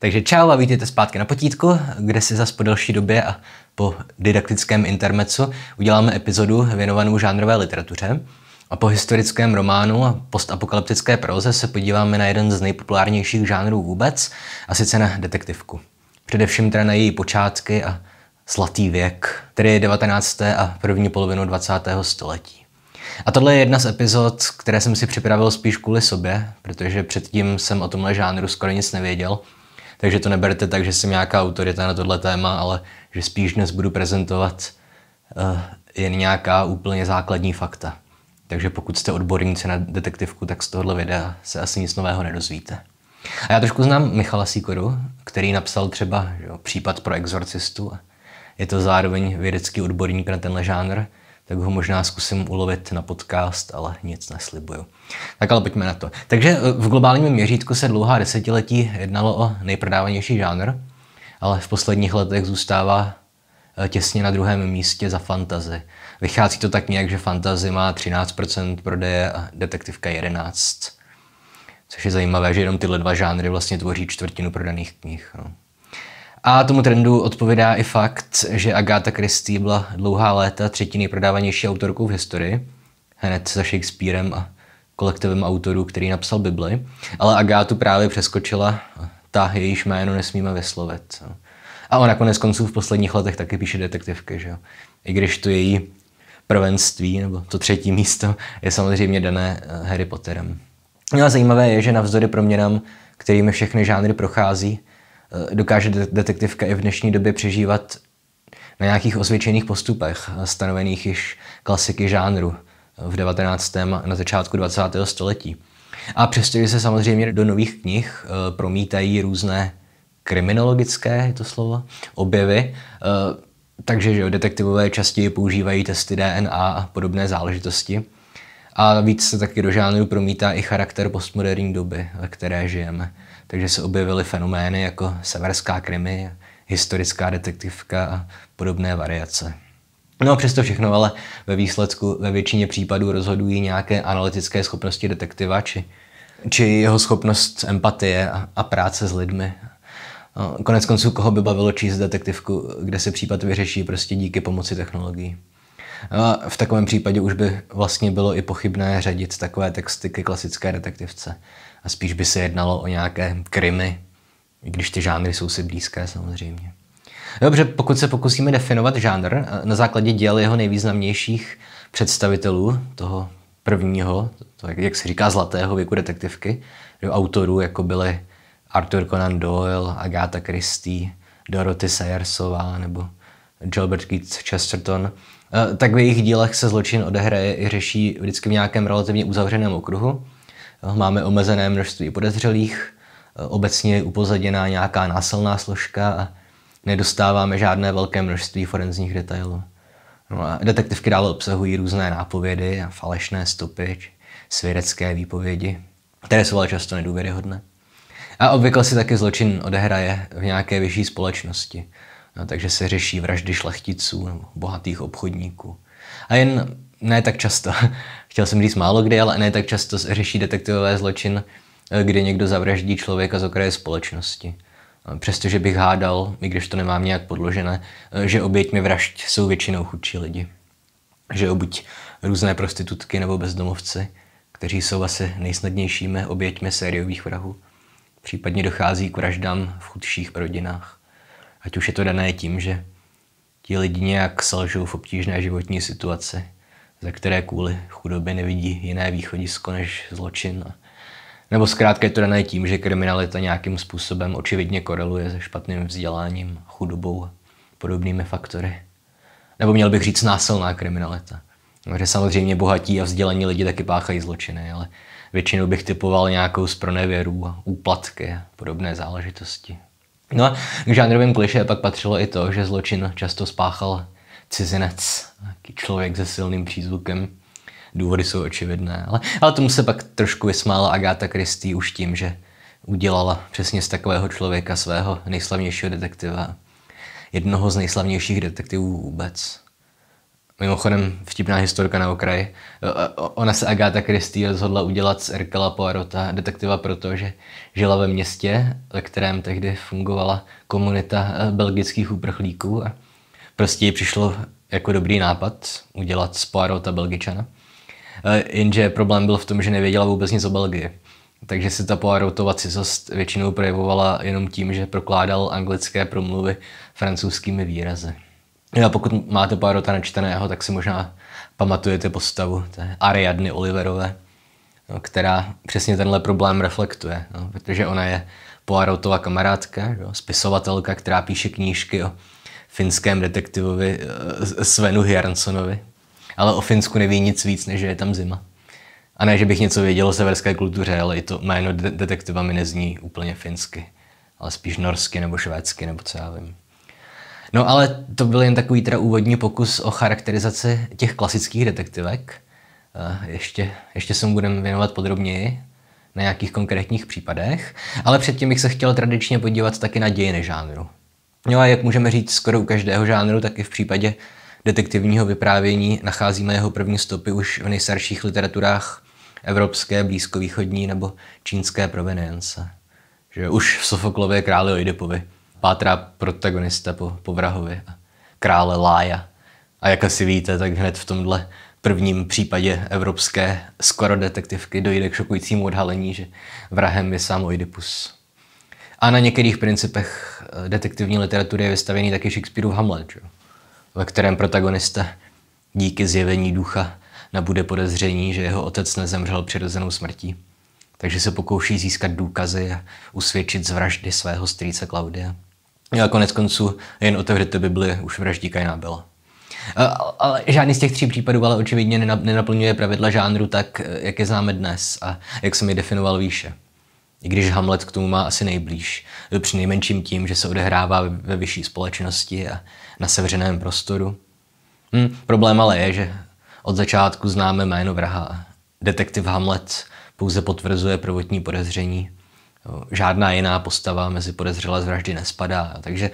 Takže čau a vítejte zpátky na potítku, kde si zas po delší době a po didaktickém intermecu uděláme epizodu věnovanou žánrové literatuře. A po historickém románu a postapokalyptické proze se podíváme na jeden z nejpopulárnějších žánrů vůbec, a sice na detektivku. Především teda na její počátky a zlatý věk, tedy 19. a první polovinu 20. století. A tohle je jedna z epizod, které jsem si připravil spíš kvůli sobě, protože předtím jsem o tomhle žánru skoro nic nevěděl takže to neberte tak, že jsem nějaká autorita na tohle téma, ale že spíš dnes budu prezentovat uh, jen nějaká úplně základní fakta. Takže pokud jste odborníci na detektivku, tak z tohohle videa se asi nic nového nedozvíte. A já trošku znám Michala Sikoru, který napsal třeba že jo, případ pro exorcistu. Je to zároveň vědecký odborník na tenhle žánr tak ho možná zkusím ulovit na podcast, ale nic neslibuju. Tak ale pojďme na to. Takže eh, v globálním měřítku se dlouhá desetiletí jednalo o nejprodávanější žánr, ale v posledních letech zůstává eh, těsně na druhém místě za fantazy. Vychází to tak nějak, že fantazy má 13% prodeje a detektivka 11%. Což je zajímavé, že jenom tyhle dva žánry vlastně tvoří čtvrtinu prodaných knih. No. A tomu trendu odpovídá i fakt, že Agatha Christie byla dlouhá léta třetí nejprodávanější autorkou v historii, hned za Shakespearem a kolektivem autorů, který napsal Bibli, ale Agátu právě přeskočila ta, jejíž jméno nesmíme vyslovit. A ona konec konců v posledních letech taky píše detektivky, že jo. I když to její prvenství, nebo to třetí místo, je samozřejmě dané eh, Harry Potterem. No a zajímavé je, že navzdory proměnám, kterými všechny žánry prochází, Eh, dokáže detektivka i v dnešní době přežívat na nějakých osvědčených postupech, eh, stanovených již klasiky žánru eh, v 19. a na začátku 20. století. A přestože se samozřejmě do nových knih promítají různé kriminologické, je to slovo, objevy, takže že detektivové častěji používají testy DNA a podobné záležitosti. A víc se taky do žánru promítá i charakter postmoderní doby, ve které žijeme takže se objevily fenomény jako severská krimi, historická detektivka a podobné variace. No a přesto všechno, ale ve výsledku ve většině případů rozhodují nějaké analytické schopnosti detektiva či, či jeho schopnost empatie a, a práce s lidmi. No, konec konců, koho by bavilo číst detektivku, kde se případ vyřeší prostě díky pomoci technologií. No a v takovém případě už by vlastně bylo i pochybné řadit takové texty ke klasické detektivce a spíš by se jednalo o nějaké krymy, i když ty žánry jsou si blízké samozřejmě. Dobře, pokud se pokusíme definovat žánr na základě děl jeho nejvýznamnějších představitelů, toho prvního, to, jak se říká, zlatého věku detektivky, autorů, jako byly Arthur Conan Doyle, Agatha Christie, Dorothy Sayersová nebo Gilbert Keith Chesterton, eh, tak v jejich dílech se zločin odehraje i řeší vždycky v nějakém relativně uzavřeném okruhu máme omezené množství podezřelých, obecně je upozaděná nějaká násilná složka a nedostáváme žádné velké množství forenzních detailů. No a detektivky dále obsahují různé nápovědy a falešné stopy či svědecké výpovědi, které jsou ale často nedůvěryhodné. A obvykle si taky zločin odehraje v nějaké vyšší společnosti, no, takže se řeší vraždy šlechticů nebo bohatých obchodníků. A jen ne tak často, chtěl jsem říct málo kdy, ale ne tak často řeší detektivové zločin, eh, kdy někdo zavraždí člověka z okraje společnosti. Eh, přestože bych hádal, i když to nemám nějak podložené, eh, že oběťmi vražd jsou většinou chudší lidi. Že buď různé prostitutky nebo bezdomovci, kteří jsou asi nejsnadnějšími oběťmi sériových vrahů. Případně dochází k vraždám v chudších rodinách. Ať už je to dané tím, že ti lidi nějak selžou v obtížné životní situaci, ze které kvůli chudobě nevidí jiné východisko než zločin. Nebo zkrátka je to dané tím, že kriminalita nějakým způsobem očividně koreluje se špatným vzděláním, chudobou a podobnými faktory. Nebo měl bych říct násilná kriminalita. No, že samozřejmě bohatí a vzdělaní lidi taky páchají zločiny, ale většinou bych typoval nějakou z pronevěrů úplatky a podobné záležitosti. No a k žánrovým kliše pak patřilo i to, že zločin často spáchal cizinec člověk se silným přízvukem. Důvody jsou očividné, ale, ale tomu se pak trošku vysmála Agáta Kristý už tím, že udělala přesně z takového člověka svého nejslavnějšího detektiva. Jednoho z nejslavnějších detektivů vůbec. Mimochodem, vtipná historka na okraji. Ona se Agáta Christie rozhodla udělat z Erkela Poirota detektiva, protože žila ve městě, ve kterém tehdy fungovala komunita eh, belgických uprchlíků a prostě jí přišlo jako dobrý nápad udělat z Poirota Belgičana. E, jenže problém byl v tom, že nevěděla vůbec nic o Belgii. Takže se ta Poirotova cizost většinou projevovala jenom tím, že prokládal anglické promluvy francouzskými výrazy. No a pokud máte Poirota načteného, tak si možná pamatujete postavu té Ariadny Oliverové, no, která přesně tenhle problém reflektuje, no, protože ona je Poirotova kamarádka, jo, spisovatelka, která píše knížky o finském detektivovi eh, Svenu Hjarnsonovi. Ale o Finsku neví nic víc, než že je tam zima. A ne, že bych něco věděl o severské kultuře, ale i to jméno detektiva mi nezní úplně finsky, ale spíš norsky nebo švédsky, nebo co já vím. No ale to byl jen takový teda úvodní pokus o charakterizaci těch klasických detektivek. Eh, ještě, ještě se mu budeme věnovat podrobněji na nějakých konkrétních případech, ale předtím bych se chtěl tradičně podívat taky na dějiny žánru. No a jak můžeme říct skoro u každého žánru, tak i v případě detektivního vyprávění nacházíme jeho první stopy už v nejstarších literaturách evropské, blízkovýchodní nebo čínské provenience. Že už v Sofoklově králi Oidepovi pátrá protagonista po, po vrahovi a krále Lája. A jak asi víte, tak hned v tomhle prvním případě evropské skoro detektivky dojde k šokujícímu odhalení, že vrahem je sám Oidipus. A na některých principech Eh, detektivní literatury je vystavený taky Shakespeareův Hamlet, že? ve kterém protagonista díky zjevení ducha nabude podezření, že jeho otec nezemřel přirozenou smrtí. Takže se pokouší získat důkazy a usvědčit z vraždy svého strýce Klaudia. No a konec konců jen otevřete Bibli, už vraždí Kajná byla. Eh, ale žádný z těch tří případů ale očividně nenaplňuje pravidla žánru tak, eh, jak je známe dnes a jak jsem je definoval výše. I když Hamlet k tomu má asi nejblíž, při nejmenším tím, že se odehrává ve vyšší společnosti a na sevřeném prostoru. Hm, problém ale je, že od začátku známe jméno vraha. Detektiv Hamlet pouze potvrzuje prvotní podezření. Žádná jiná postava mezi podezřelé z vraždy nespadá, takže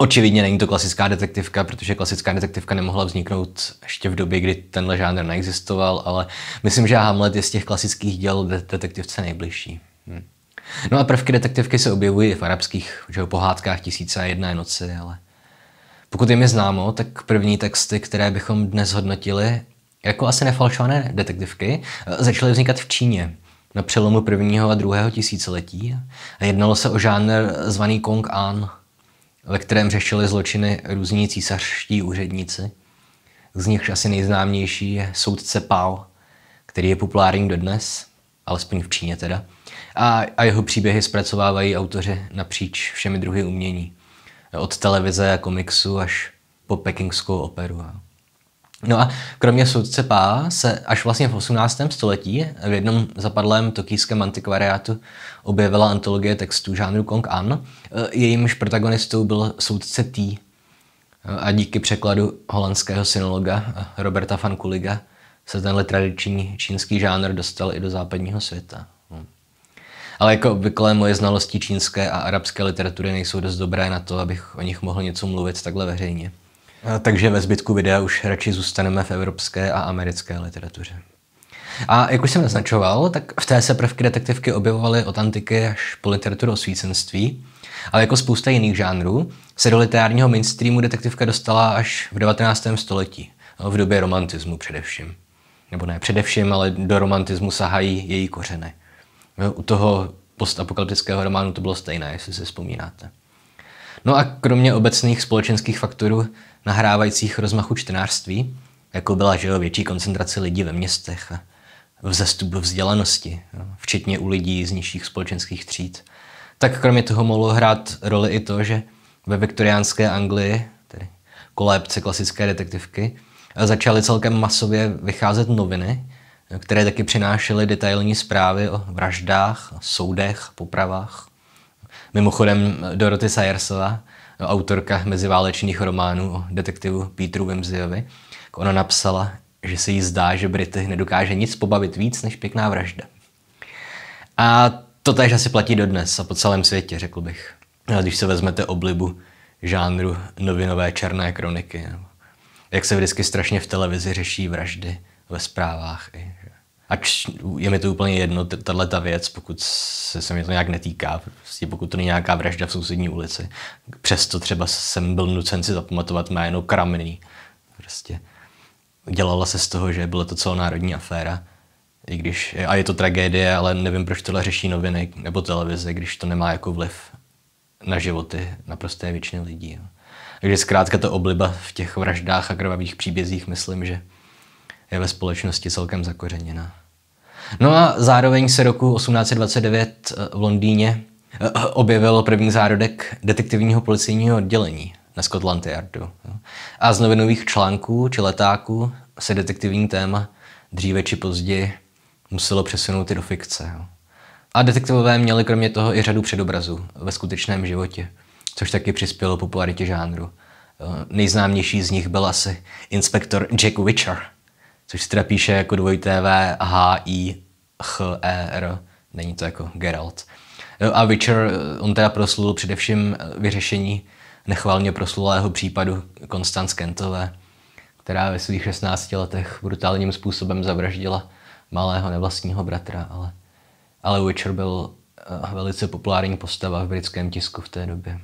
Očividně není to klasická detektivka, protože klasická detektivka nemohla vzniknout ještě v době, kdy tenhle žánr neexistoval, ale myslím, že Hamlet je z těch klasických děl detektivce nejbližší. No a prvky detektivky se objevují i v arabských že, pohádkách Tisíce a jedné noci, ale pokud jim je známo, tak první texty, které bychom dnes hodnotili jako asi nefalšované detektivky, začaly vznikat v Číně na přelomu prvního a druhého tisíciletí a jednalo se o žánr zvaný Kong An, ve kterém řešili zločiny různí císařští úředníci. Z nich asi nejznámější je soudce Pao, který je populární dodnes, alespoň v Číně teda a, a jeho příběhy zpracovávají autoři napříč všemi druhy umění. Od televize a komiksu až po pekingskou operu. No a kromě soudce Pá se až vlastně v 18. století v jednom zapadlém tokijském antikvariátu objevila antologie textů žánru Kong An, jejímž protagonistou byl soudce T. A díky překladu holandského synologa Roberta van Kuliga se tenhle tradiční čínský žánr dostal i do západního světa. Ale jako obvykle moje znalosti čínské a arabské literatury nejsou dost dobré na to, abych o nich mohl něco mluvit takhle veřejně. Takže ve zbytku videa už radši zůstaneme v evropské a americké literatuře. A jak už jsem naznačoval, tak v té se prvky detektivky objevovaly od antiky až po literaturu osvícenství, ale jako spousta jiných žánrů se do literárního mainstreamu detektivka dostala až v 19. století, no, v době romantismu především. Nebo ne především, ale do romantismu sahají její kořeny. No, u toho postapokalyptického románu to bylo stejné, jestli si vzpomínáte. No a kromě obecných společenských faktorů nahrávajících rozmachu čtenářství, jako byla že jo, větší koncentrace lidí ve městech vzestup vzdělanosti, jo, včetně u lidí z nižších společenských tříd, tak kromě toho mohlo hrát roli i to, že ve viktoriánské Anglii, tedy kolébce klasické detektivky, začaly celkem masově vycházet noviny, které taky přinášely detailní zprávy o vraždách, soudech, popravách. Mimochodem Doroty Sayersova, autorka meziválečných románů o detektivu Petru Wimseyovi, ona napsala, že se jí zdá, že Brity nedokáže nic pobavit víc než pěkná vražda. A to tež asi platí dodnes a po celém světě, řekl bych. Když se vezmete oblibu žánru novinové černé kroniky, jak se vždycky strašně v televizi řeší vraždy ve zprávách i ač je mi to úplně jedno, tahle ta věc, pokud se, se mě to nějak netýká, prostě pokud to není nějaká vražda v sousední ulici. Přesto třeba jsem byl nucen si zapamatovat jméno Kramný. Prostě dělala se z toho, že byla to celonárodní aféra. I když, a je to tragédie, ale nevím, proč tohle řeší noviny nebo televize, když to nemá jako vliv na životy naprosté většiny lidí. Takže zkrátka to obliba v těch vraždách a krvavých příbězích, myslím, že je ve společnosti celkem zakořeněná. No a zároveň se roku 1829 eh, v Londýně eh, eh, objevil první zárodek detektivního policejního oddělení na Scotland Yardu. A z novinových článků či letáků se detektivní téma dříve či později muselo přesunout i do fikce. A detektivové měli kromě toho i řadu předobrazů ve skutečném životě, což taky přispělo popularitě žánru. Nejznámější z nich byl asi inspektor Jack Witcher – což se teda píše jako dvoj TV H I H E R, není to jako Geralt. A Witcher, eh, on teda proslul především eh, vyřešení nechválně proslulého případu Konstanz Kentové, která ve svých 16 letech brutálním způsobem zavraždila malého nevlastního bratra, ale, ale Witcher byl eh, velice populární postava v britském tisku v té době.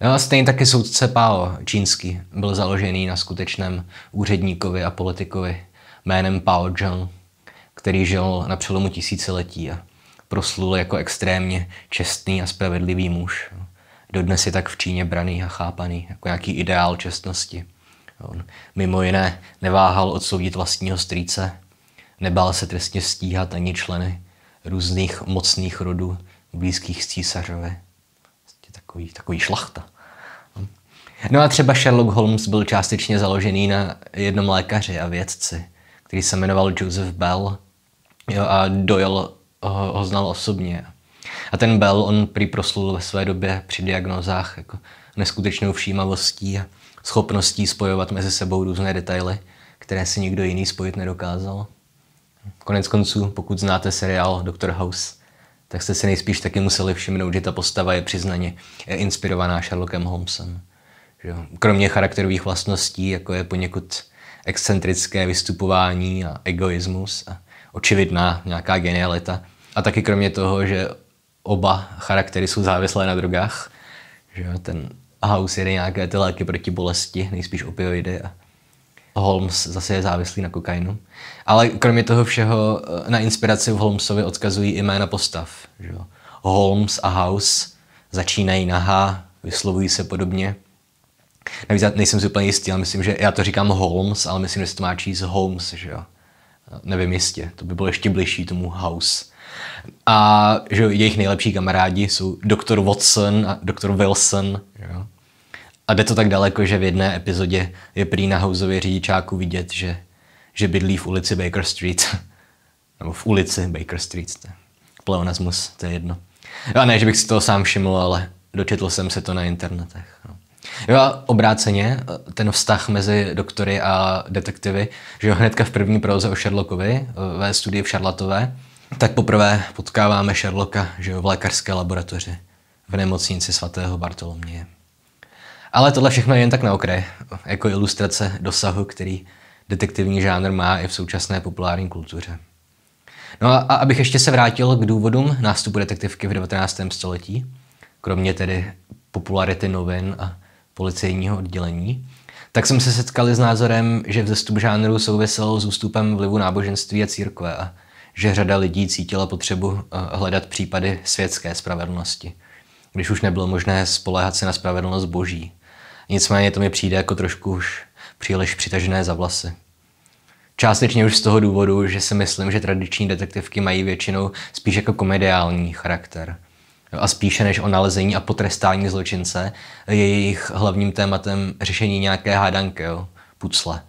No a stejně taky soudce Pao, čínský, byl založený na skutečném úředníkovi a politikovi jménem Pao Zhang, který žil na přelomu tisíciletí a proslul jako extrémně čestný a spravedlivý muž. Dodnes je tak v Číně braný a chápaný jako nějaký ideál čestnosti. On mimo jiné neváhal odsoudit vlastního strýce, nebál se trestně stíhat ani členy různých mocných rodů blízkých císařovi. Prostě takový, takový šlachta. No a třeba Sherlock Holmes byl částečně založený na jednom lékaři a vědci který se jmenoval Joseph Bell jo, a Doyle ho, ho znal osobně. A ten Bell, on prý proslul ve své době při diagnozách jako neskutečnou všímavostí a schopností spojovat mezi sebou různé detaily, které si nikdo jiný spojit nedokázal. Konec konců, pokud znáte seriál Dr. House, tak jste si nejspíš taky museli všimnout, že ta postava je přiznaně inspirovaná Sherlockem Holmesem. Kromě charakterových vlastností, jako je poněkud excentrické vystupování a egoismus a očividná nějaká genialita. A taky kromě toho, že oba charaktery jsou závislé na drogách, že ten House jede nějaké ty léky proti bolesti, nejspíš opioidy a Holmes zase je závislý na kokainu. Ale kromě toho všeho eh, na inspiraci v Holmesovi odkazují i jména postav. Že Holmes a House začínají na H, vyslovují se podobně Navíc nejsem si úplně jistý, ale myslím, že já to říkám Holmes, ale myslím, že se to má číst Holmes, že jo. Nevím jistě, to by bylo ještě bližší tomu House. A že jejich nejlepší kamarádi jsou doktor Watson a doktor Wilson. Jo. A jde to tak daleko, že v jedné epizodě je prý na Houseově řidičáku vidět, že, že bydlí v ulici Baker Street. Nebo v ulici Baker Street. To je pleonasmus, to je jedno. A ne, že bych si toho sám všiml, ale dočetl jsem se to na internetech. Jo a obráceně, eh, ten vztah mezi doktory a detektivy, že jo, hnedka v první proze o Sherlockovi eh, ve studii v Šarlatové, tak poprvé potkáváme Sherlocka, že jo, v lékařské laboratoři v nemocnici svatého Bartoloměje. Ale tohle všechno je jen tak na okraj, jako ilustrace dosahu, který detektivní žánr má i v současné populární kultuře. No a, a abych ještě se vrátil k důvodům nástupu detektivky v 19. století, kromě tedy popularity novin a policejního oddělení, tak jsem se setkali s názorem, že vzestup žánru souvisel s ústupem vlivu náboženství a církve a že řada lidí cítila potřebu eh, hledat případy světské spravedlnosti, když už nebylo možné spoléhat se na spravedlnost boží. Nicméně to mi přijde jako trošku už příliš přitažené za vlasy. Částečně už z toho důvodu, že si myslím, že tradiční detektivky mají většinou spíš jako komediální charakter – a spíše než o nalezení a potrestání zločince, je jejich hlavním tématem řešení nějaké hádanky, jo? pucle.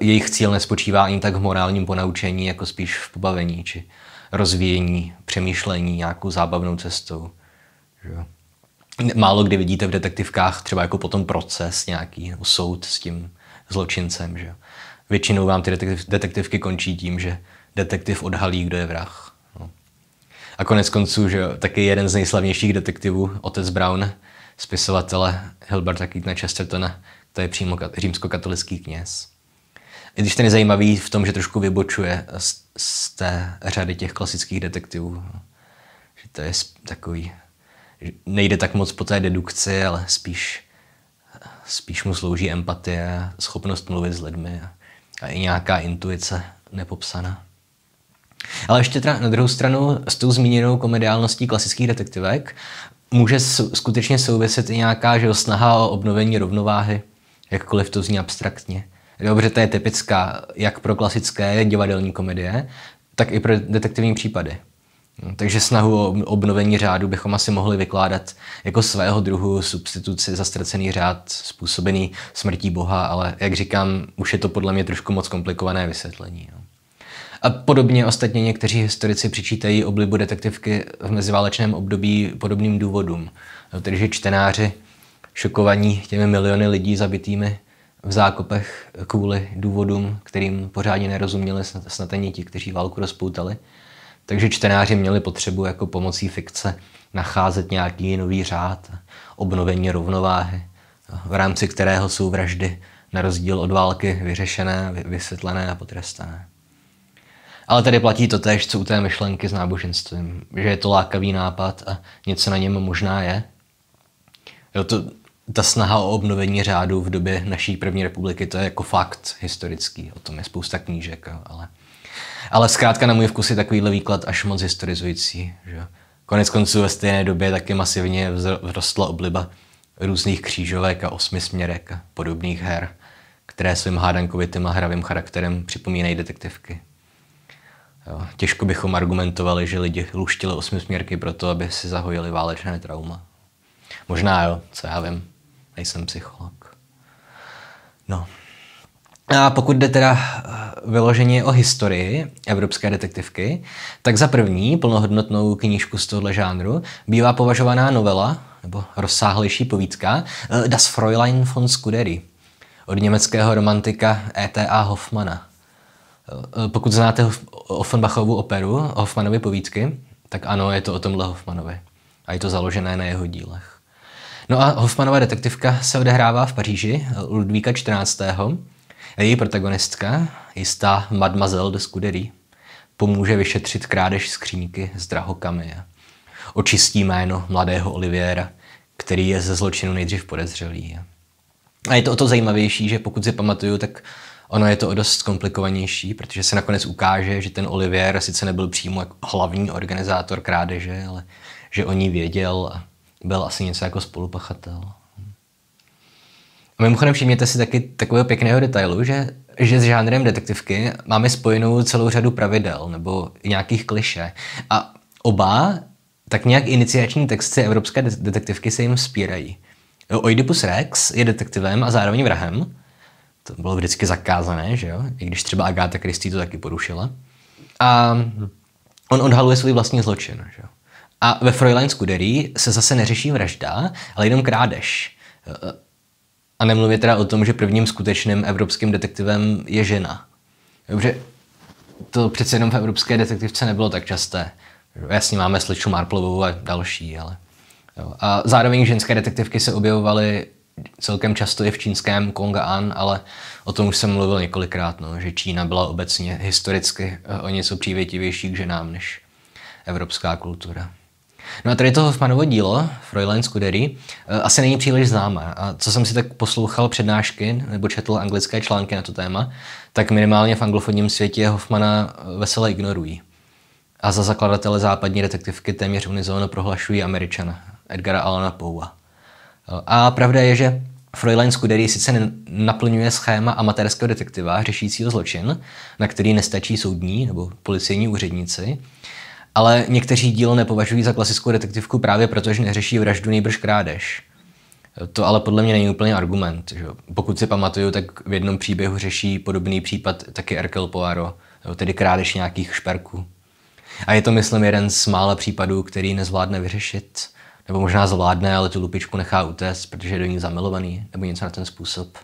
Jejich cíl nespočívá ani tak v morálním ponaučení, jako spíš v pobavení či rozvíjení, přemýšlení nějakou zábavnou cestou. Že? Málo kdy vidíte v detektivkách třeba jako potom proces nějaký, nebo soud s tím zločincem. Že? Většinou vám ty detektiv, detektivky končí tím, že detektiv odhalí, kdo je vrah. A konec konců, že jo, taky jeden z nejslavnějších detektivů, otec Brown, spisovatele Hilberta Keatona Chestertona, to je přímo římskokatolický kněz. I když ten je zajímavý v tom, že trošku vybočuje z, z té řady těch klasických detektivů. Že to je takový, nejde tak moc po té dedukci, ale spíš, spíš mu slouží empatie, schopnost mluvit s lidmi a, a i nějaká intuice nepopsaná. Ale ještě teda na druhou stranu s tou zmíněnou komediálností klasických detektivek může skutečně souviset i nějaká že snaha o obnovení rovnováhy, jakkoliv to zní abstraktně. Dobře, to je typická jak pro klasické divadelní komedie, tak i pro detektivní případy. No, takže snahu o obnovení řádu bychom asi mohli vykládat jako svého druhu substituci za ztracený řád způsobený smrtí Boha, ale jak říkám, už je to podle mě trošku moc komplikované vysvětlení. Jo. No. A podobně ostatně někteří historici přičítají oblibu detektivky v meziválečném období podobným důvodům. No, tedy že čtenáři šokovaní těmi miliony lidí zabitými v zákopech kvůli důvodům, kterým pořádně nerozuměli snad, snad ani ti, kteří válku rozpoutali. Takže čtenáři měli potřebu jako pomocí fikce nacházet nějaký nový řád, obnovení rovnováhy, v rámci kterého jsou vraždy na rozdíl od války vyřešené, vysvětlené a potrestané. Ale tady platí to též, co u té myšlenky s náboženstvím, že je to lákavý nápad a něco na něm možná je. Jo, to, ta snaha o obnovení řádu v době naší první republiky, to je jako fakt historický, o tom je spousta knížek, ale, ale zkrátka na můj vkus je takovýhle výklad až moc historizující. Že? Konec konců ve stejné době taky masivně vzrostla obliba různých křížovek a osmisměrek a podobných her, které svým hádankovitým a hravým charakterem připomínají detektivky. Jo. Těžko bychom argumentovali, že lidi luštili osmisměrky to, aby si zahojili válečné trauma. Možná jo, co já vím. Nejsem psycholog. No. A pokud jde teda eh, vyloženě o historii evropské detektivky, tak za první plnohodnotnou knížku z tohoto žánru bývá považovaná novela, nebo rozsáhlejší povídka, eh, Das Fräulein von Scuderi od německého romantika E.T.A. Hoffmana. Eh, pokud znáte Offenbachovu operu, Hoffmanovy povídky, tak ano, je to o tomhle Hoffmanovi. A je to založené na jeho dílech. No a Hoffmanova detektivka se odehrává v Paříži eh, Ludvíka 14. Její protagonistka, jistá Mademoiselle de Scudery, pomůže vyšetřit krádež skřínky z drahokamy a očistí jméno mladého Oliviera, který je ze zločinu nejdřív podezřelý. A je to o to zajímavější, že pokud si pamatuju, tak Ono je to o dost komplikovanější, protože se nakonec ukáže, že ten Olivier sice nebyl přímo jako hlavní organizátor krádeže, ale že o ní věděl a byl asi něco jako spolupachatel. A mimochodem všimněte si taky takového pěkného detailu, že, že s žánrem detektivky máme spojenou celou řadu pravidel nebo nějakých kliše. A oba tak nějak iniciační texty evropské detektivky se jim spírají. Oidipus Rex je detektivem a zároveň vrahem, to bylo vždycky zakázané, že jo? I když třeba Agáta Kristý to taky porušila. A on odhaluje svůj vlastní zločin, že jo? A ve Freulein Scuderi se zase neřeší vražda, ale jenom krádež. A nemluvě teda o tom, že prvním skutečným evropským detektivem je žena. Dobře, to přece jenom v evropské detektivce nebylo tak časté. Jasně máme sličku Marplovou a další, ale... Jo. A zároveň ženské detektivky se objevovaly celkem často je v čínském Kongaan, ale o tom už jsem mluvil několikrát, no, že Čína byla obecně historicky eh, o něco přívětivější k ženám než evropská kultura. No a tady toho Hoffmanovo dílo, Fräulein Scudery, eh, asi není příliš známé. A co jsem si tak poslouchal přednášky nebo četl anglické články na to téma, tak minimálně v anglofonním světě Hoffmana eh, vesele ignorují. A za zakladatele západní detektivky téměř unizóno prohlašují američana Edgara Alana Poua. A pravda je, že Fräulein Scuderi sice naplňuje schéma amatérského detektiva řešícího zločin, na který nestačí soudní nebo policejní úředníci, ale někteří dílo nepovažují za klasickou detektivku právě proto, že neřeší vraždu nejbrž krádež. To ale podle mě není úplně argument. Že? Pokud si pamatuju, tak v jednom příběhu řeší podobný případ taky Erkel Poirot, tedy krádež nějakých šperků. A je to, myslím, jeden z mála případů, který nezvládne vyřešit. Nebo možná zvládne, ale tu lupičku nechá utéct, protože je do ní zamilovaný, nebo něco na ten způsob.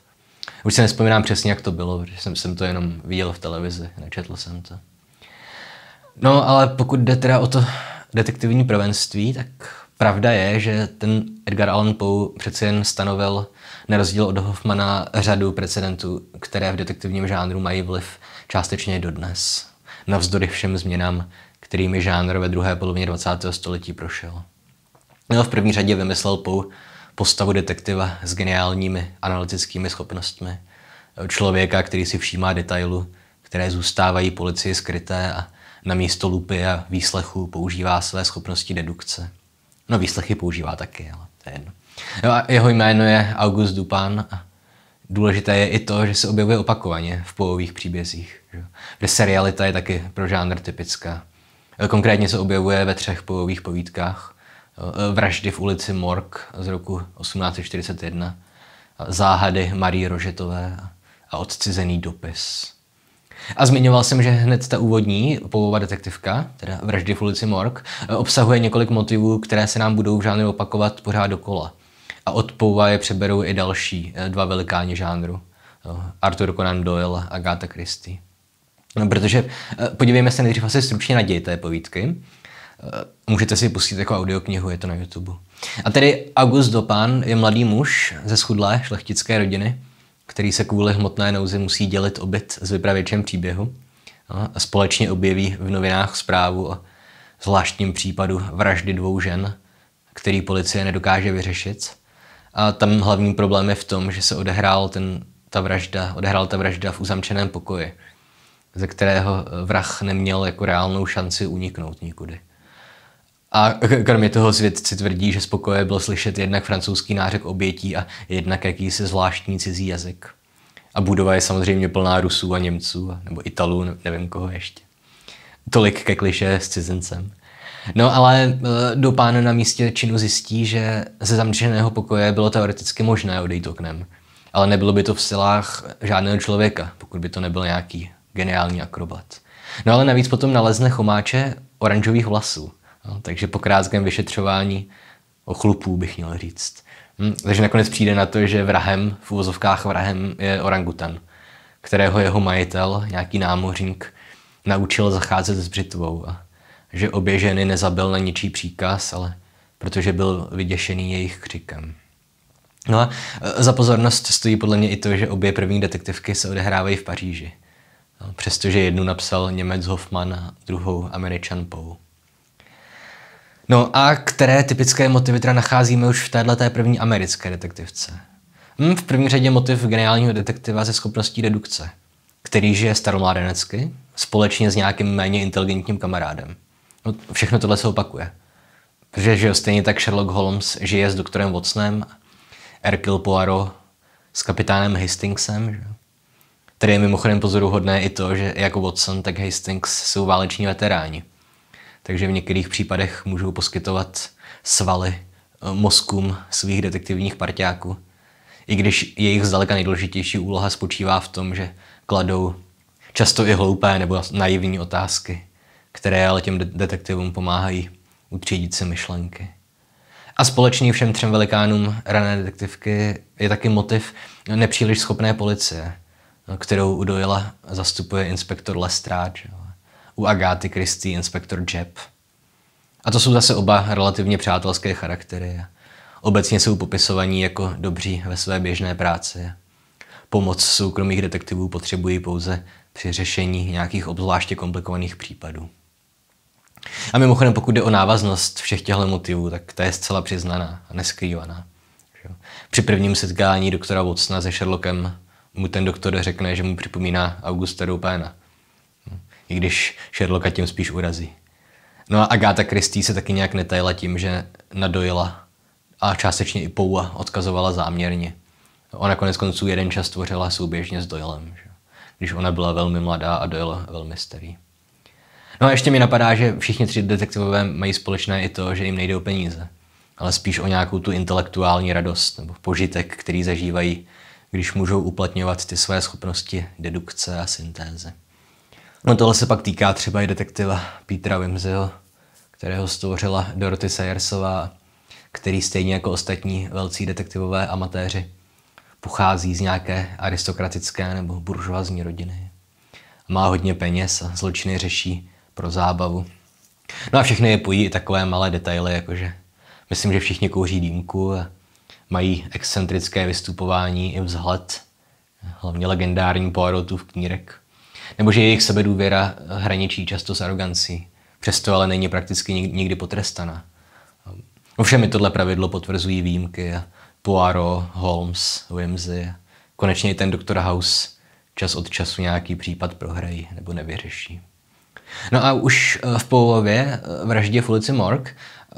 Už si nespomínám přesně, jak to bylo, protože jsem, jsem to jenom viděl v televizi, nečetl jsem to. No, ale pokud jde teda o to detektivní prvenství, tak pravda je, že ten Edgar Allan Poe přeci jen stanovil, na rozdíl od Hoffmana, řadu precedentů, které v detektivním žánru mají vliv částečně dodnes. Navzdory všem změnám, kterými žánr ve druhé polovině 20. století prošel. No, v první řadě vymyslel pou postavu detektiva s geniálními analytickými schopnostmi. Člověka, který si všímá detailu, které zůstávají policii skryté a na místo lupy a výslechu používá své schopnosti dedukce. No výslechy používá taky, ale to je jedno. No a jeho jméno je August Dupin a důležité je i to, že se objevuje opakovaně v povových příbězích, kde serialita je taky pro žánr typická. Konkrétně se objevuje ve třech povových povídkách – Eh, vraždy v ulici Mork z roku 1841, záhady Marie Rožetové a odcizený dopis. A zmiňoval jsem, že hned ta úvodní polová detektivka, teda vraždy v ulici Mork, eh, obsahuje několik motivů, které se nám budou v žánru opakovat pořád dokola. A od pouva je přeberou i další eh, dva velikáni žánru. Arthur Conan Doyle a Agatha Christie. No, protože podívejme se nejdřív asi stručně na děj té povídky. Můžete si pustit jako audioknihu, je to na YouTube. A tedy August Dopan je mladý muž ze schudlé šlechtické rodiny, který se kvůli hmotné nouzi musí dělit obyt s vypravěčem příběhu no, a společně objeví v novinách zprávu o zvláštním případu vraždy dvou žen, který policie nedokáže vyřešit. A tam hlavní problém je v tom, že se odehrál ten, ta vražda, odehrál ta vražda v uzamčeném pokoji, ze kterého vrah neměl jako reálnou šanci uniknout nikudy. A kromě toho svědci tvrdí, že z pokoje bylo slyšet jednak francouzský nářek obětí a jednak jakýsi zvláštní cizí jazyk. A budova je samozřejmě plná Rusů a Němců, nebo Italů, nevím koho ještě. Tolik ke kliše s cizincem. No ale e, do pán na místě činu zjistí, že ze zamčeného pokoje bylo teoreticky možné odejít oknem. Ale nebylo by to v silách žádného člověka, pokud by to nebyl nějaký geniální akrobat. No ale navíc potom nalezne chomáče oranžových vlasů. No, takže po krátkém vyšetřování o chlupů bych měl říct. Hm, takže nakonec přijde na to, že vrahem, v úvozovkách vrahem je orangutan, kterého jeho majitel, nějaký námořník, naučil zacházet s břitvou a že obě ženy nezabil na ničí příkaz, ale protože byl vyděšený jejich křikem. No a e, za pozornost stojí podle mě i to, že obě první detektivky se odehrávají v Paříži. No, přestože jednu napsal Němec Hoffman a druhou Američan Poe. No a které typické motivy teda nacházíme už v té první americké detektivce? Hm, v první řadě motiv geniálního detektiva ze schopností dedukce, který žije staromládenecky, společně s nějakým méně inteligentním kamarádem. No, všechno tohle se opakuje. Protože že stejně tak Sherlock Holmes žije s doktorem Watsonem, Erkil Poirot s kapitánem Hastingsem, že? Tady je mimochodem pozoruhodné i to, že jako Watson, tak Hastings jsou váleční veteráni takže v některých případech můžou poskytovat svaly eh, mozkům svých detektivních parťáků. I když jejich zdaleka nejdůležitější úloha spočívá v tom, že kladou často i hloupé nebo naivní otázky, které ale těm detektivům pomáhají utřídit si myšlenky. A společný všem třem velikánům rané detektivky je taky motiv nepříliš schopné policie, kterou udojila zastupuje inspektor Lestrade u Agáty Kristý inspektor Jeb. A to jsou zase oba relativně přátelské charaktery. Obecně jsou popisovaní jako dobří ve své běžné práci. Pomoc soukromých detektivů potřebují pouze při řešení nějakých obzvláště komplikovaných případů. A mimochodem, pokud jde o návaznost všech těchto motivů, tak ta je zcela přiznaná a neskrývaná. Při prvním setkání doktora Watsona se Sherlockem mu ten doktor řekne, že mu připomíná Augusta Dupéna i když Sherlocka tím spíš urazí. No a Agatha Kristý se taky nějak netajila tím, že nadojila a částečně i Poua odkazovala záměrně. Ona konec konců jeden čas tvořila souběžně s Doylem, že? když ona byla velmi mladá a Doyle velmi starý. No a ještě mi napadá, že všichni tři detektivové mají společné i to, že jim nejde o peníze, ale spíš o nějakou tu intelektuální radost nebo požitek, který zažívají, když můžou uplatňovat ty své schopnosti dedukce a syntézy. No tohle se pak týká třeba i detektiva Petra Wimseyho, kterého stvořila Dorothy Sayersová, který stejně jako ostatní velcí detektivové amatéři pochází z nějaké aristokratické nebo buržoazní rodiny. Má hodně peněz a zločiny řeší pro zábavu. No a všechny je pojí i takové malé detaily, jakože myslím, že všichni kouří dýmku a mají excentrické vystupování i vzhled, hlavně legendární Poirotův knírek nebo že jejich sebedůvěra hraničí často s arogancí, přesto ale není prakticky nikdy potrestaná. Ovšem i tohle pravidlo potvrzují výjimky. Poirot, Holmes, Whimsy, konečně i ten doktor House čas od času nějaký případ prohrají nebo nevyřeší. No a už eh, v polově eh, vraždě v ulici Mork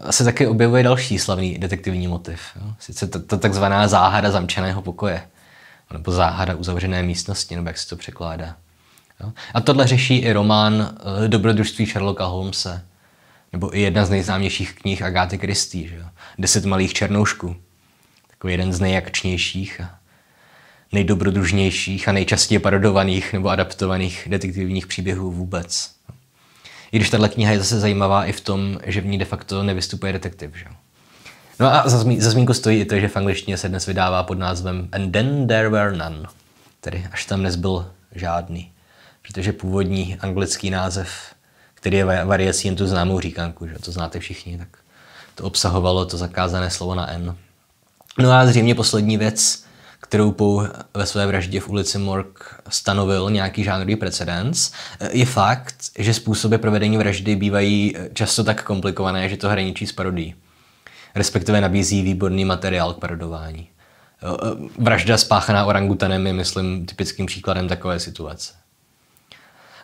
eh, se také objevuje další slavný detektivní motiv. Sice ta takzvaná záhada zamčeného pokoje, nebo záhada uzavřené místnosti, nebo jak se to překládá. Jo? A tohle řeší i román eh, Dobrodružství Sherlocka Holmesa, nebo i jedna z nejznámějších knih Agáty Kristý, Deset malých černoušků. Takový jeden z nejakčnějších a nejdobrodružnějších a nejčastěji parodovaných nebo adaptovaných detektivních příběhů vůbec. I když tahle kniha je zase zajímavá i v tom, že v ní de facto nevystupuje detektiv. Že? No a za, zmí, za zmínku stojí i to, že v angličtině se dnes vydává pod názvem And then there were none. Tedy až tam nezbyl žádný protože původní anglický název, který je variací jen tu známou říkanku, že to znáte všichni, tak to obsahovalo to zakázané slovo na N. No a zřejmě poslední věc, kterou Pou ve své vraždě v ulici Morg stanovil nějaký žánrový precedens, je fakt, že způsoby provedení vraždy bývají často tak komplikované, že to hraničí s parodí. Respektive nabízí výborný materiál k parodování. E, e, vražda spáchaná orangutanem je, myslím, typickým příkladem takové situace.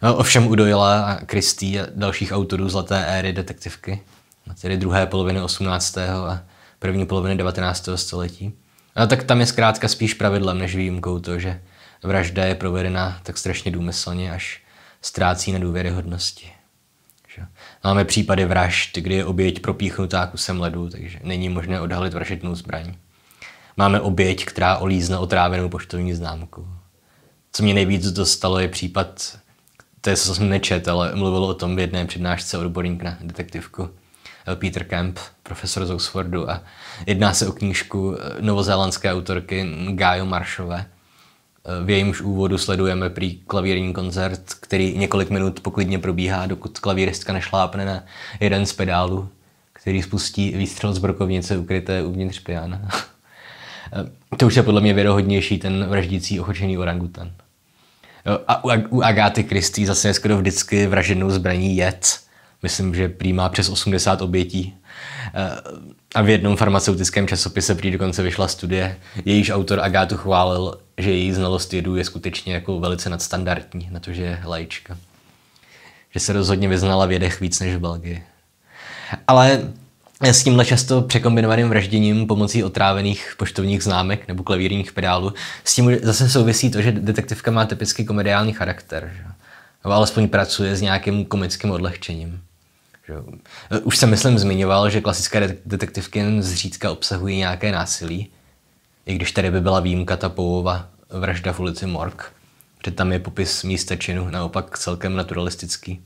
No, ovšem u Doyle a Kristý a dalších autorů zlaté éry detektivky, no, tedy druhé poloviny 18. a první poloviny 19. století. No, tak tam je zkrátka spíš pravidlem než výjimkou to, že vražda je provedena tak strašně důmyslně, až ztrácí na důvěryhodnosti. Máme případy vražd, kdy je oběť propíchnutá kusem ledu, takže není možné odhalit vražednou zbraň. Máme oběť, která olízne otrávenou poštovní známku. Co mě nejvíc dostalo, je případ to je, co jsem nečet, ale mluvil o tom v jedné přednášce odborník na detektivku eh, Peter Kemp, profesor z Oxfordu a jedná se o knížku eh, novozélandské autorky Gájo Maršové. Eh, v jejímž úvodu sledujeme prý klavírní koncert, který několik minut poklidně probíhá, dokud klavíristka nešlápne na jeden z pedálů, který spustí výstřel z brokovnice ukryté uvnitř piana. to už je podle mě věrohodnější ten vraždící ochočený orangutan. A u Agáty Kristý zase je skoro vždycky vraženou zbraní jed. Myslím, že prý má přes 80 obětí. Eh, a v jednom farmaceutickém časopise prý dokonce vyšla studie, jejíž autor Agátu chválil, že její znalost jedů je skutečně jako velice nadstandardní, na to, že je lajička. Že se rozhodně vyznala v jedech víc než v Belgii. Ale s tímhle často překombinovaným vražděním pomocí otrávených poštovních známek nebo klavírních pedálů. S tím zase souvisí to, že detektivka má typicky komediální charakter. Že? Nebo alespoň pracuje s nějakým komickým odlehčením. Že? Už jsem, myslím, zmiňoval, že klasické detektivky jen zřídka obsahují nějaké násilí. I když tady by byla výjimka ta Pouvova vražda v ulici Morg, protože tam je popis místa činu naopak celkem naturalistický.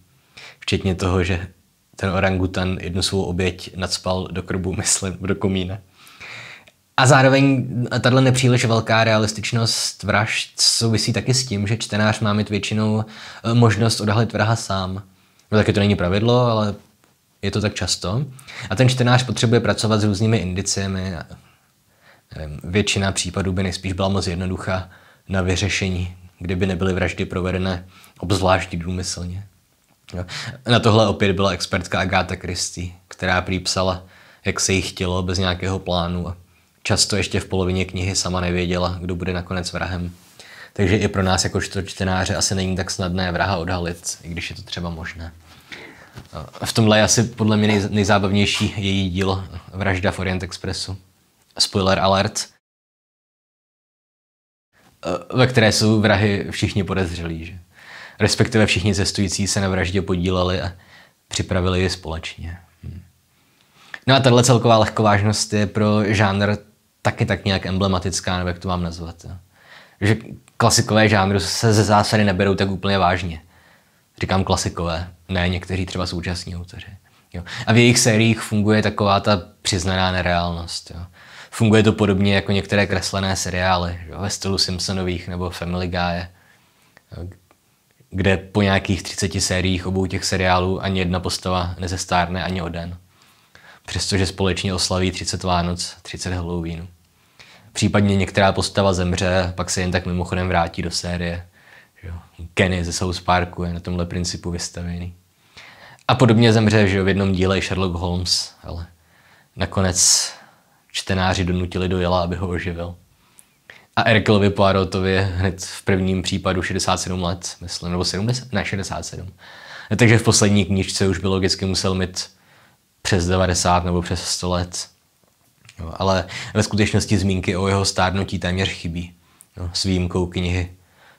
Včetně toho, že ten orangutan jednu svou oběť nadspal do krbu, myslím, do komína. A zároveň tahle nepříliš velká realističnost vražd souvisí taky s tím, že čtenář má mít většinou e, možnost odhalit vraha sám. No taky to není pravidlo, ale je to tak často. A ten čtenář potřebuje pracovat s různými indiciemi. Nevím, většina případů by nejspíš byla moc jednoduchá na vyřešení, kdyby nebyly vraždy provedené obzvlášť důmyslně. Na tohle opět byla expertka Agáta Kristý, která přípsala, jak se jí chtělo, bez nějakého plánu a často ještě v polovině knihy sama nevěděla, kdo bude nakonec vrahem. Takže i pro nás jako čtenáře asi není tak snadné vraha odhalit, i když je to třeba možné. V tomhle je asi podle mě nejzábavnější její dílo Vražda v Orient Expressu. Spoiler alert. E, ve které jsou vrahy všichni podezřelí, že? respektive všichni cestující se na vraždě podíleli a připravili ji společně. Hm. No a tahle celková lehkovážnost je pro žánr taky tak nějak emblematická, nebo jak to mám nazvat. Jo. Že klasikové žánry se ze zásady neberou tak úplně vážně. Říkám klasikové, ne někteří třeba současní autoři. Jo. A v jejich sériích funguje taková ta přiznaná nereálnost. Jo. Funguje to podobně jako některé kreslené seriály jo, ve stylu Simpsonových nebo Family Guy, kde po nějakých 30 sériích obou těch seriálů ani jedna postava nezestárne ani o den. Přestože společně oslaví 30 Vánoc, 30 Halloweenu. Případně některá postava zemře, pak se jen tak mimochodem vrátí do série. Kenny ze South Parku je na tomhle principu vystavený. A podobně zemře, že v jednom díle i Sherlock Holmes, ale nakonec čtenáři donutili dojela, aby ho oživil a Erkelovi Poirotovi hned v prvním případu 67 let, myslím, nebo 70, ne, 67. Takže v poslední knížce už by logicky musel mít přes 90 nebo přes 100 let. Jo, ale ve skutečnosti zmínky o jeho stárnutí téměř chybí. Jo, s výjimkou knihy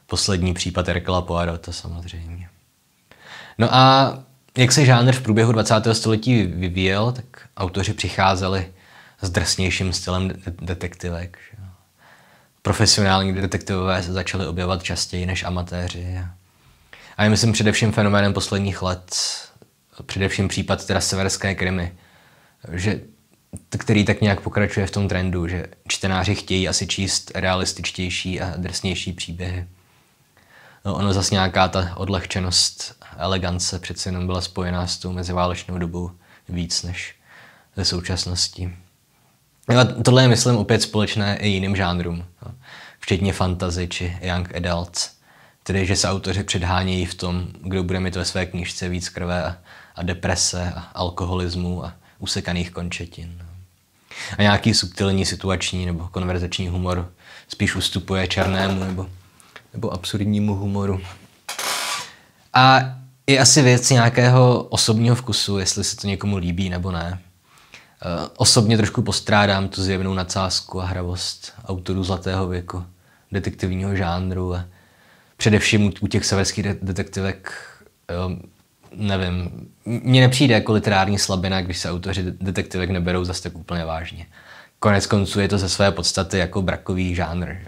Poslední případ Erkela Poirota samozřejmě. No a jak se žánr v průběhu 20. století vyvíjel, tak autoři přicházeli s drsnějším stylem detektivek. Že? profesionální detektivové se začali objevovat častěji než amatéři. A já myslím především fenoménem posledních let, především případ teda severské Krymy, že, který tak nějak pokračuje v tom trendu, že čtenáři chtějí asi číst realističtější a drsnější příběhy. No, ono zase nějaká ta odlehčenost, elegance přece jenom byla spojená s tou meziválečnou dobou víc než ze současnosti. No tohle je, myslím, opět společné i jiným žánrům včetně fantasy či young adults. Tedy, že se autoři předhánějí v tom, kdo bude mít ve své knížce víc krve a, a deprese a alkoholismu a usekaných končetin. A nějaký subtilní situační nebo konverzační humor spíš ustupuje černému nebo, nebo absurdnímu humoru. A je asi věc nějakého osobního vkusu, jestli se to někomu líbí nebo ne. Eh, osobně trošku postrádám tu zjevnou nadsázku a hravost autorů Zlatého věku detektivního žánru. především u těch severských detektivek, nevím, mně nepřijde jako literární slabina, když se autoři detektivek neberou zase tak úplně vážně. Konec konců je to ze své podstaty jako brakový žánr. Že?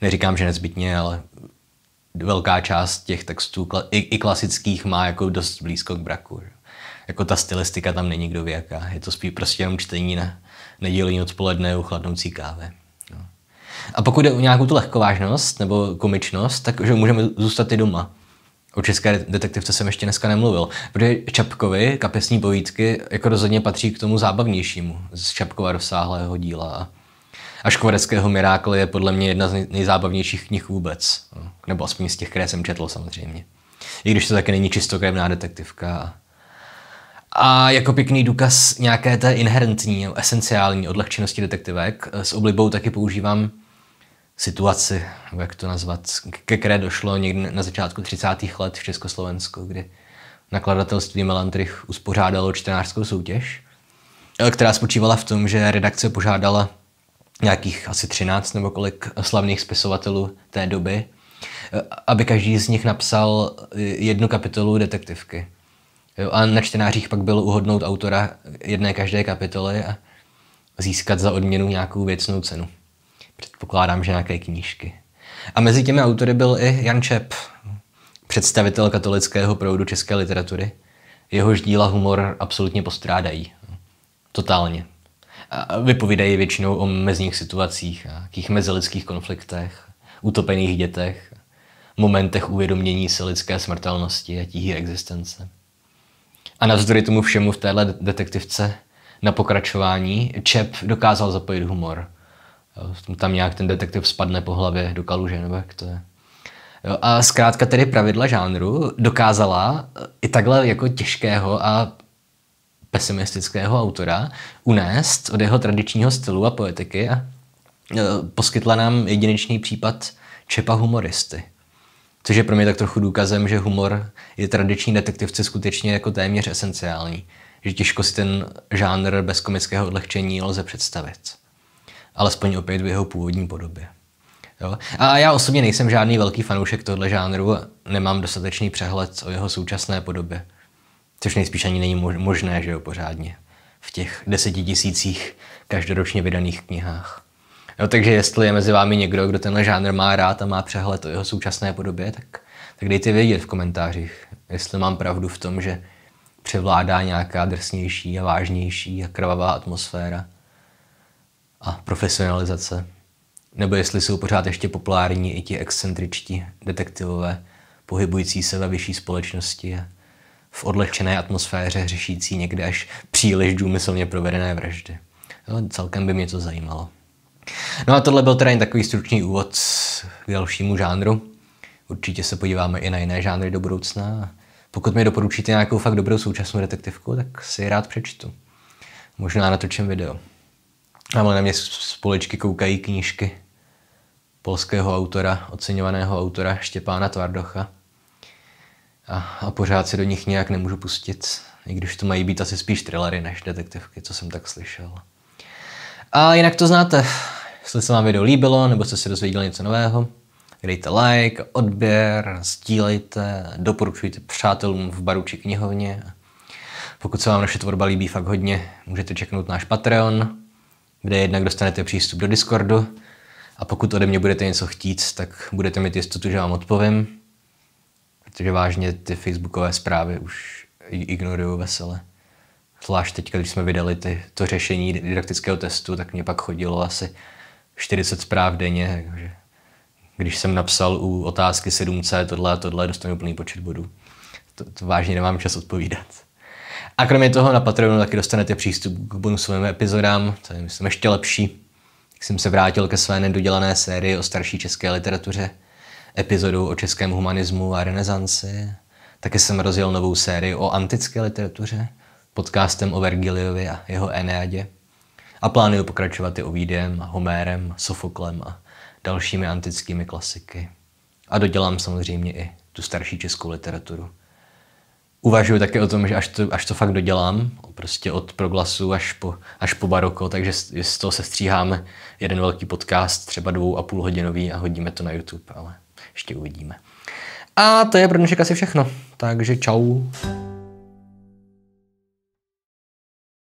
Neříkám, že nezbytně, ale velká část těch textů, i, klasických, má jako dost blízko k braku. Že? Jako ta stylistika tam není kdo ví jaká. Je to spíš prostě jenom čtení na nedělení odpoledne u chladnoucí kávy. A pokud jde o nějakou tu lehkovážnost nebo komičnost, takže můžeme zůstat i doma. O české detektivce jsem ještě dneska nemluvil, protože Čapkovi kapesní povídky jako rozhodně patří k tomu zábavnějšímu z Čapkova rozsáhlého díla. A Škvoreckého Mirákle je podle mě jedna z nejzábavnějších knih vůbec. Nebo aspoň z těch, které jsem četl samozřejmě. I když to taky není čistokrevná detektivka. A jako pěkný důkaz nějaké té inherentní, esenciální odlehčenosti detektivek s oblibou taky používám situaci, jak to nazvat, ke které došlo někdy na začátku 30. let v Československu, kdy nakladatelství Melantrich uspořádalo čtenářskou soutěž, eh, která spočívala v tom, že redakce požádala nějakých asi 13 nebo kolik slavných spisovatelů té doby, eh, aby každý z nich napsal eh, jednu kapitolu detektivky. A na čtenářích pak bylo uhodnout autora jedné každé kapitoly a získat za odměnu nějakou věcnou cenu. Předpokládám, že nějaké knížky. A mezi těmi autory byl i Jan Čep, představitel katolického proudu české literatury. Jehož díla humor absolutně postrádají. Totálně. A vypovídají většinou o mezních situacích, jakých mezilidských konfliktech, utopených dětech, momentech uvědomění se lidské smrtelnosti a tíhy existence. A navzdory tomu všemu v téhle detektivce na pokračování Čep dokázal zapojit humor. Eh, tam nějak ten detektiv spadne po hlavě do kaluže, nebo jak to je. Jo, a zkrátka tedy pravidla žánru dokázala eh, i takhle jako těžkého a pesimistického autora unést od jeho tradičního stylu a poetiky a eh, poskytla nám jedinečný případ čepa humoristy. Což je pro mě tak trochu důkazem, že humor je tradiční detektivce skutečně jako téměř esenciální. Že těžko si ten žánr bez komického odlehčení lze představit alespoň opět v jeho původní podobě. Jo? A já osobně nejsem žádný velký fanoušek tohle žánru, nemám dostatečný přehled o jeho současné podobě. Což nejspíš ani není možné, že jo, pořádně. V těch tisících každoročně vydaných knihách. Jo, takže jestli je mezi vámi někdo, kdo tenhle žánr má rád a má přehled o jeho současné podobě, tak, tak dejte vědět v komentářích, jestli mám pravdu v tom, že převládá nějaká drsnější a vážnější a krvavá atmosféra, a profesionalizace. Nebo jestli jsou pořád ještě populární i ti excentričtí detektivové, pohybující se ve vyšší společnosti a v odlehčené atmosféře řešící někde až příliš důmyslně provedené vraždy. Jo, celkem by mě to zajímalo. No a tohle byl teda jen takový stručný úvod k dalšímu žánru. Určitě se podíváme i na jiné žánry do budoucna. Pokud mi doporučíte nějakou fakt dobrou současnou detektivku, tak si ji rád přečtu. Možná natočím video. Tamhle na mě společky koukají knížky polského autora, oceňovaného autora Štěpána Tvardocha. A, a pořád se do nich nějak nemůžu pustit, i když to mají být asi spíš thrillery než detektivky, co jsem tak slyšel. A jinak to znáte. Jestli se vám video líbilo, nebo jste se dozvěděli něco nového, dejte like, odběr, sdílejte, doporučujte přátelům v baru či knihovně. Pokud se vám naše tvorba líbí fakt hodně, můžete čeknout náš Patreon, kde jednak dostanete přístup do Discordu a pokud ode mě budete něco chtít, tak budete mít jistotu, že vám odpovím, protože vážně ty facebookové zprávy už ignoruju vesele. Zvlášť teď, když jsme vydali ty, to řešení didaktického testu, tak mě pak chodilo asi 40 zpráv denně, takže když jsem napsal u otázky 7C tohle a tohle, dostanu plný počet bodů. To, to vážně nemám čas odpovídat. A kromě toho na Patreonu taky dostanete přístup k bonusovým epizodám, to je myslím ještě lepší. Tak jsem se vrátil ke své nedodělané sérii o starší české literatuře, epizodu o českém humanismu a renesanci. Taky jsem rozjel novou sérii o antické literatuře, podcastem o Vergiliovi a jeho Eneadě. A plánuju pokračovat i o Ovídem, Homérem, Sofoklem a dalšími antickými klasiky. A dodělám samozřejmě i tu starší českou literaturu uvažuji také o tom, že až to, až to fakt dodělám, prostě od proglasu až po, až po baroko, takže z toho se stříháme jeden velký podcast, třeba dvou a půl hodinový a hodíme to na YouTube, ale ještě uvidíme. A to je pro dnešek asi všechno, takže čau.